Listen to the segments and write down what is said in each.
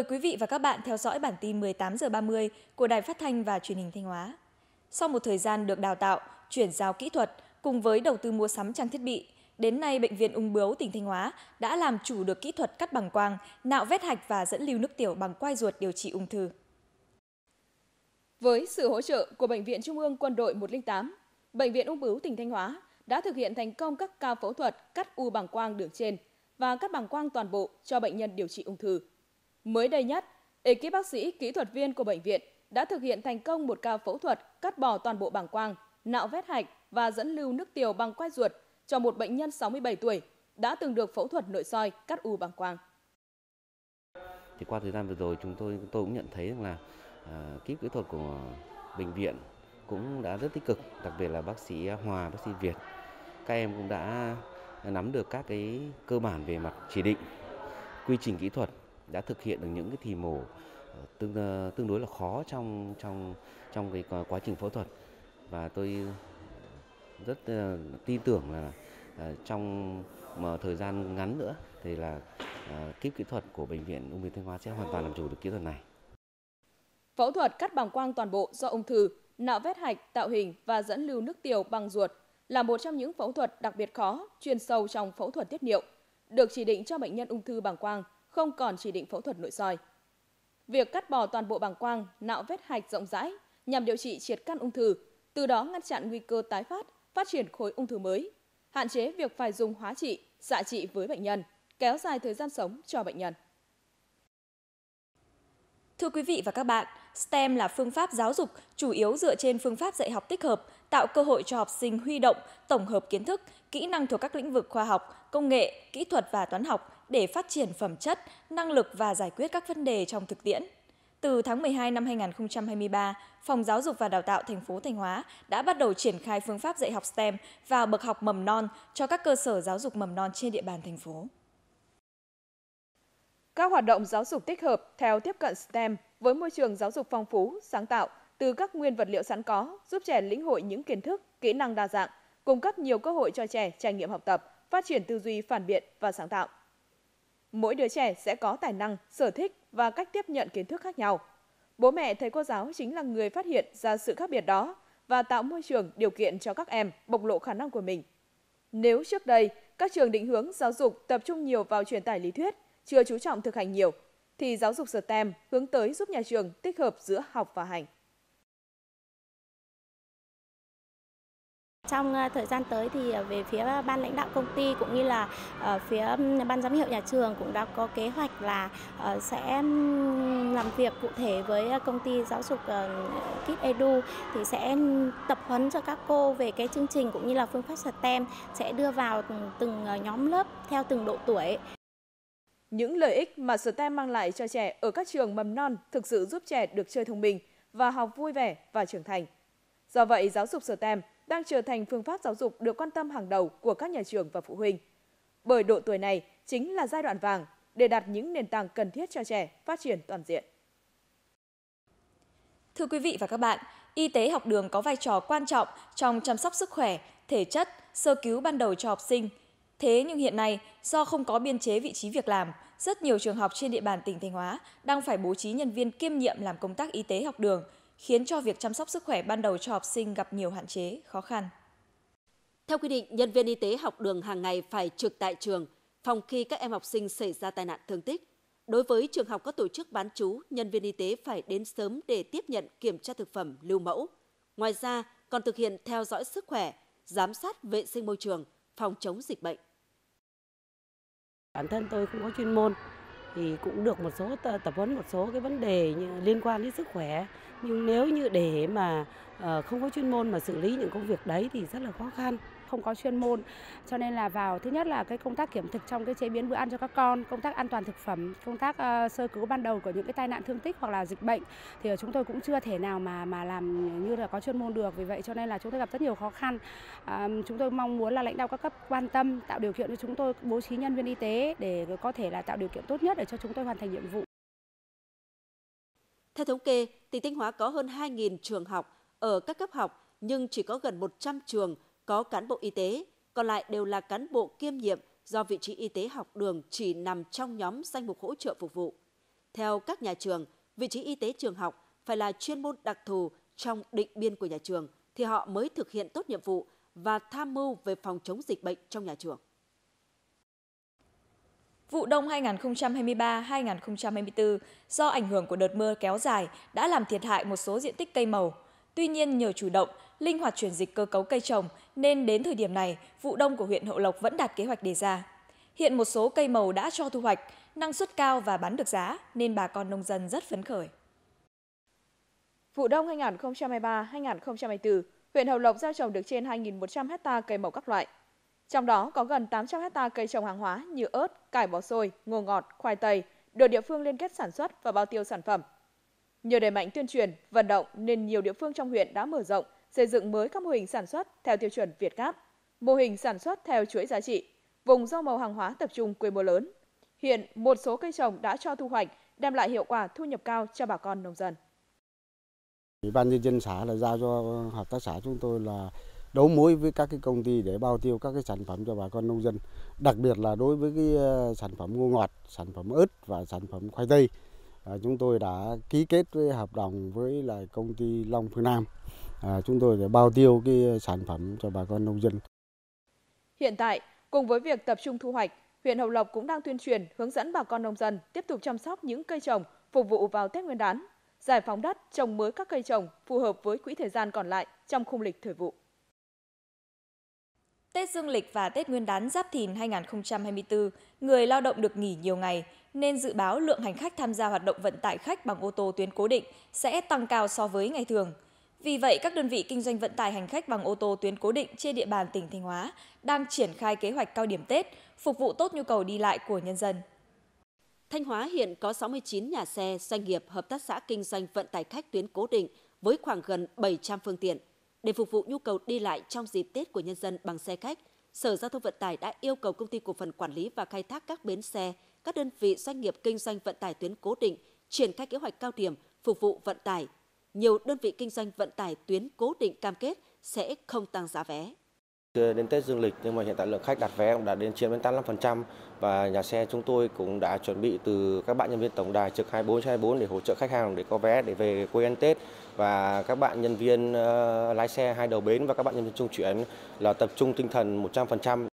Mời quý vị và các bạn theo dõi bản tin 18 giờ 30 của Đài Phát thanh và Truyền hình Thanh Hóa. Sau một thời gian được đào tạo, chuyển giao kỹ thuật cùng với đầu tư mua sắm trang thiết bị, đến nay bệnh viện Ung Bướu tỉnh Thanh Hóa đã làm chủ được kỹ thuật cắt bằng quang, nạo vết hạch và dẫn lưu nước tiểu bằng quai ruột điều trị ung thư. Với sự hỗ trợ của bệnh viện Trung ương Quân đội 108, bệnh viện Ung Bướu tỉnh Thanh Hóa đã thực hiện thành công các ca phẫu thuật cắt u bằng quang đường trên và cắt bằng quang toàn bộ cho bệnh nhân điều trị ung thư. Mới đây nhất, ekip bác sĩ kỹ thuật viên của bệnh viện đã thực hiện thành công một ca phẫu thuật cắt bỏ toàn bộ bảng quang, nạo vét hạch và dẫn lưu nước tiểu bằng quai ruột cho một bệnh nhân 67 tuổi đã từng được phẫu thuật nội soi cắt u bảng quang. Thì qua thời gian vừa rồi chúng tôi tôi cũng nhận thấy rằng là à, kíp kỹ thuật của bệnh viện cũng đã rất tích cực, đặc biệt là bác sĩ Hòa, bác sĩ Việt. Các em cũng đã nắm được các cái cơ bản về mặt chỉ định, quy trình kỹ thuật đã thực hiện được những cái thì mổ ờ, tương ờ, tương đối là khó trong trong trong cái quá trình phẫu thuật và tôi ờ, rất tin tưởng là trong mà thời gian ngắn nữa thì là kíp kỹ thuật của bệnh viện ung thư Thanh Hóa sẽ hoàn toàn làm chủ được kỹ thuật này. Phẫu thuật cắt bằng quang toàn bộ do ung thư, nạo vét hạch, tạo hình và dẫn lưu nước tiểu bằng ruột là một trong những phẫu thuật đặc biệt khó, chuyên sâu trong phẫu thuật tiết niệu, được chỉ định cho bệnh nhân ung thư bằng quang không còn chỉ định phẫu thuật nội soi. Việc cắt bỏ toàn bộ bàng quang, nạo vết hạch rộng rãi nhằm điều trị triệt căn ung thư, từ đó ngăn chặn nguy cơ tái phát, phát triển khối ung thư mới, hạn chế việc phải dùng hóa trị, xạ trị với bệnh nhân, kéo dài thời gian sống cho bệnh nhân. Thưa quý vị và các bạn, STEM là phương pháp giáo dục chủ yếu dựa trên phương pháp dạy học tích hợp, tạo cơ hội cho học sinh huy động, tổng hợp kiến thức, kỹ năng thuộc các lĩnh vực khoa học, công nghệ, kỹ thuật và toán học để phát triển phẩm chất, năng lực và giải quyết các vấn đề trong thực tiễn. Từ tháng 12 năm 2023, Phòng Giáo dục và Đào tạo thành phố Thanh Hóa đã bắt đầu triển khai phương pháp dạy học STEM vào bậc học mầm non cho các cơ sở giáo dục mầm non trên địa bàn thành phố. Các hoạt động giáo dục tích hợp theo tiếp cận STEM với môi trường giáo dục phong phú, sáng tạo từ các nguyên vật liệu sẵn có giúp trẻ lĩnh hội những kiến thức, kỹ năng đa dạng, cung cấp nhiều cơ hội cho trẻ trải nghiệm học tập, phát triển tư duy phản biện và sáng tạo. Mỗi đứa trẻ sẽ có tài năng, sở thích và cách tiếp nhận kiến thức khác nhau. Bố mẹ thầy cô giáo chính là người phát hiện ra sự khác biệt đó và tạo môi trường điều kiện cho các em bộc lộ khả năng của mình. Nếu trước đây các trường định hướng giáo dục tập trung nhiều vào truyền tải lý thuyết, chưa chú trọng thực hành nhiều, thì giáo dục STEM hướng tới giúp nhà trường tích hợp giữa học và hành. Trong ờ, thời gian tới thì ờ, về phía ban lãnh đạo công ty cũng như là ờ, phía ban giám hiệu nhà trường cũng đã có kế hoạch là sẽ làm việc cụ thể với công ty giáo dục Kit Edu thì sẽ tập huấn cho các cô về cái chương trình cũng như là phương pháp STEM sẽ đưa vào từng nhóm lớp theo từng độ tuổi. Những lợi ích mà STEM mang lại cho trẻ ở các trường mầm non thực sự giúp trẻ được chơi thông minh và học vui vẻ và trưởng thành. Do vậy, giáo dục STEM đang trở thành phương pháp giáo dục được quan tâm hàng đầu của các nhà trường và phụ huynh. Bởi độ tuổi này chính là giai đoạn vàng để đạt những nền tảng cần thiết cho trẻ phát triển toàn diện. Thưa quý vị và các bạn, y tế học đường có vai trò quan trọng trong chăm sóc sức khỏe, thể chất, sơ cứu ban đầu cho học sinh. Thế nhưng hiện nay, do không có biên chế vị trí việc làm, rất nhiều trường học trên địa bàn tỉnh Thanh Hóa đang phải bố trí nhân viên kiêm nhiệm làm công tác y tế học đường – khiến cho việc chăm sóc sức khỏe ban đầu cho học sinh gặp nhiều hạn chế, khó khăn. Theo quy định, nhân viên y tế học đường hàng ngày phải trực tại trường, phòng khi các em học sinh xảy ra tai nạn thương tích. Đối với trường học có tổ chức bán chú, nhân viên y tế phải đến sớm để tiếp nhận kiểm tra thực phẩm lưu mẫu. Ngoài ra, còn thực hiện theo dõi sức khỏe, giám sát vệ sinh môi trường, phòng chống dịch bệnh. Bản thân tôi không có chuyên môn, thì cũng được một số tập huấn một số cái vấn đề liên quan đến sức khỏe nhưng nếu như để mà ờ, không có chuyên môn mà xử lý những công việc đấy thì rất là khó khăn không có chuyên môn cho nên là vào thứ nhất là cái công tác kiểm thực trong cái chế biến bữa ăn cho các con công tác an toàn thực phẩm công tác uh, sơ cứu ban đầu của những cái tai nạn thương tích hoặc là dịch bệnh thì chúng tôi cũng chưa thể nào mà mà làm như là có chuyên môn được vì vậy cho nên là chúng tôi gặp rất nhiều khó khăn à, chúng tôi mong muốn là lãnh đạo các cấp quan tâm tạo điều kiện cho chúng tôi bố trí nhân viên y tế để có thể là tạo điều kiện tốt nhất để cho chúng tôi hoàn thành nhiệm vụ theo thống kê, tỉnh Thanh Hóa có hơn 2.000 trường học ở các cấp học nhưng chỉ có gần 100 trường có cán bộ y tế, còn lại đều là cán bộ kiêm nhiệm do vị trí y tế học đường chỉ nằm trong nhóm danh mục hỗ trợ phục vụ. Theo các nhà trường, vị trí y tế trường học phải là chuyên môn đặc thù trong định biên của nhà trường thì họ mới thực hiện tốt nhiệm vụ và tham mưu về phòng chống dịch bệnh trong nhà trường. Vụ đông 2023-2024 do ảnh hưởng của đợt mưa kéo dài đã làm thiệt hại một số diện tích cây màu. Tuy nhiên, nhờ chủ động, linh hoạt chuyển dịch cơ cấu cây trồng nên đến thời điểm này, vụ đông của huyện Hậu Lộc vẫn đạt kế hoạch đề ra. Hiện một số cây màu đã cho thu hoạch, năng suất cao và bán được giá nên bà con nông dân rất phấn khởi. Vụ đông 2023-2024, huyện Hậu Lộc gieo trồng được trên 2.100 hecta cây màu các loại. Trong đó có gần 800 hecta cây trồng hàng hóa như ớt, cải bò xôi, ngô ngọt, khoai tây được địa phương liên kết sản xuất và bao tiêu sản phẩm. Nhờ đẩy mạnh tuyên truyền, vận động nên nhiều địa phương trong huyện đã mở rộng, xây dựng mới các mô hình sản xuất theo tiêu chuẩn Việt Gáp, mô hình sản xuất theo chuỗi giá trị, vùng rau màu hàng hóa tập trung quy mô lớn. Hiện một số cây trồng đã cho thu hoạch, đem lại hiệu quả thu nhập cao cho bà con nông dân. Ủy ban nhân dân xã là giao cho hợp tác xã chúng tôi là đấu mối với các cái công ty để bao tiêu các cái sản phẩm cho bà con nông dân, đặc biệt là đối với cái ờ, sản phẩm ngô ngọt, sản phẩm ớt và sản phẩm khoai tây. À, chúng tôi đã ký kết với hợp đồng với lại công ty Long Phương Nam À, chúng tôi để bao tiêu cái sản phẩm cho bà con nông dân. Hiện tại, cùng với việc tập trung thu hoạch, huyện Hậu Lộc cũng đang tuyên truyền hướng dẫn bà con nông dân tiếp tục chăm sóc những cây trồng phục vụ vào Tết Nguyên đán, giải phóng đất trồng mới các cây trồng phù hợp với quỹ thời gian còn lại trong khung lịch thời vụ. Tết Dương lịch và Tết Nguyên đán Giáp Thìn 2024, người lao động được nghỉ nhiều ngày nên dự báo lượng hành khách tham gia hoạt động vận tải khách bằng ô tô tuyến cố định sẽ tăng cao so với ngày thường – vì vậy, các đơn vị kinh doanh vận tải hành khách bằng ô tô tuyến cố định trên địa bàn tỉnh Thanh Hóa đang triển khai kế hoạch cao điểm Tết, phục vụ tốt nhu cầu đi lại của nhân dân. Thanh Hóa hiện có 69 nhà xe, doanh nghiệp, hợp tác xã kinh doanh vận tải khách tuyến cố định với khoảng gần 700 phương tiện. Để phục vụ nhu cầu đi lại trong dịp Tết của nhân dân bằng xe khách, Sở Giao thông Vận tải đã yêu cầu công ty cổ phần quản lý và khai thác các bến xe, các đơn vị doanh nghiệp kinh doanh vận tải tuyến cố định triển khai kế hoạch cao điểm phục vụ vận tải nhiều đơn vị kinh doanh vận tải tuyến cố định cam kết sẽ không tăng giá vé. Đến Tết dương lịch nhưng mà hiện tại lượng khách đặt vé cũng đã đến trên 85% và nhà xe chúng tôi cũng đã chuẩn bị từ các bạn nhân viên tổng đài trực 24 24 để hỗ trợ khách hàng để có vé để về quê ăn Tết và các bạn nhân viên ờ, lái xe hai đầu bến và các bạn nhân viên trung chuyển là tập trung tinh thần 100%.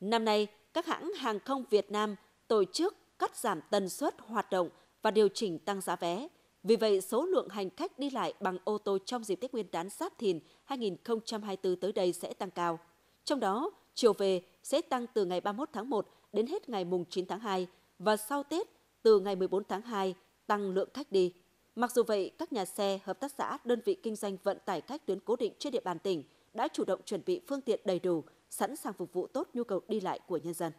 Năm nay, các hãng hàng không Việt Nam tổ chức cắt giảm tần suất hoạt động và điều chỉnh tăng giá vé vì vậy, số lượng hành khách đi lại bằng ô tô trong dịp Tết Nguyên đán Giáp Thìn 2024 tới đây sẽ tăng cao. Trong đó, chiều về sẽ tăng từ ngày 31 tháng 1 đến hết ngày mùng 9 tháng 2 và sau Tết từ ngày 14 tháng 2 tăng lượng khách đi. Mặc dù vậy, các nhà xe, hợp tác xã, đơn vị kinh doanh vận tải khách tuyến cố định trên địa bàn tỉnh đã chủ động chuẩn bị phương tiện đầy đủ, sẵn sàng phục vụ tốt nhu cầu đi lại của nhân dân.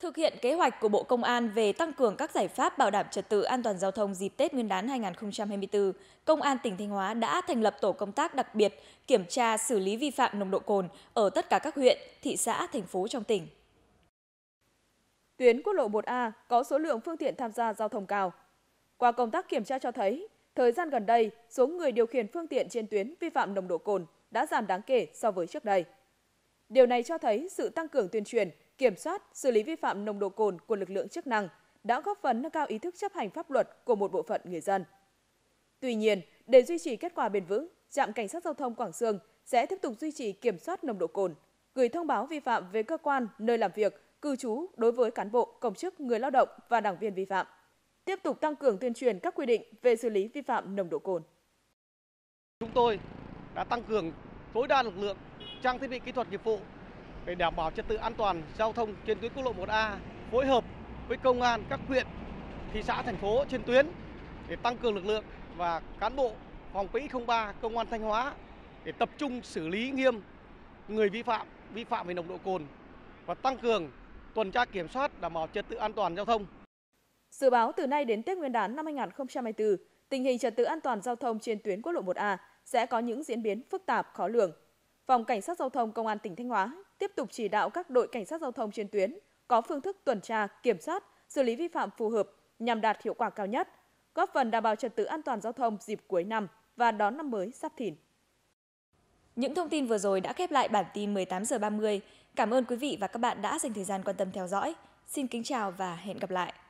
Thực hiện kế hoạch của Bộ Công an về tăng cường các giải pháp bảo đảm trật tự an toàn giao thông dịp Tết Nguyên đán 2024, Công an tỉnh Thanh Hóa đã thành lập tổ công tác đặc biệt kiểm tra xử lý vi phạm nồng độ cồn ở tất cả các huyện, thị xã, thành phố trong tỉnh. Tuyến quốc lộ 1A có số lượng phương tiện tham gia giao thông cao. Qua công tác kiểm tra cho thấy, thời gian gần đây, số người điều khiển phương tiện trên tuyến vi phạm nồng độ cồn đã giảm đáng kể so với trước đây. Điều này cho thấy sự tăng cường tuyên truyền, kiểm soát, xử lý vi phạm nồng độ cồn của lực lượng chức năng đã góp phần nâng cao ý thức chấp hành pháp luật của một bộ phận người dân. Tuy nhiên, để duy trì kết quả bền vững, trạm cảnh sát giao thông Quảng Sương sẽ tiếp tục duy trì kiểm soát nồng độ cồn, gửi thông báo vi phạm về cơ quan nơi làm việc, cư trú đối với cán bộ, công chức, người lao động và đảng viên vi phạm. Tiếp tục tăng cường tuyên truyền các quy định về xử lý vi phạm nồng độ cồn. Chúng tôi đã tăng cường tối đa lực lượng, trang thiết bị kỹ thuật nghiệp vụ để đảm bảo trật tự an toàn giao thông trên tuyến quốc lộ 1A, phối hợp với công an các huyện, thị xã, thành phố trên tuyến để tăng cường lực lượng và cán bộ phòng kỹ 03 công an Thanh Hóa để tập trung xử lý nghiêm người vi phạm vi phạm về nồng độ cồn và tăng cường tuần tra kiểm soát đảm bảo trật tự an toàn giao thông. Dự báo từ nay đến Tết Nguyên đán năm 2024, tình hình trật tự an toàn giao thông trên tuyến quốc lộ 1A sẽ có những diễn biến phức tạp, khó lường. Phòng Cảnh sát Giao thông Công an tỉnh Thanh Hóa tiếp tục chỉ đạo các đội cảnh sát giao thông trên tuyến có phương thức tuần tra, kiểm soát, xử lý vi phạm phù hợp nhằm đạt hiệu quả cao nhất, góp phần đảm bảo trật tự an toàn giao thông dịp cuối năm và đón năm mới sắp Thìn. Những thông tin vừa rồi đã khép lại bản tin 18 giờ 30. Cảm ơn quý vị và các bạn đã dành thời gian quan tâm theo dõi. Xin kính chào và hẹn gặp lại.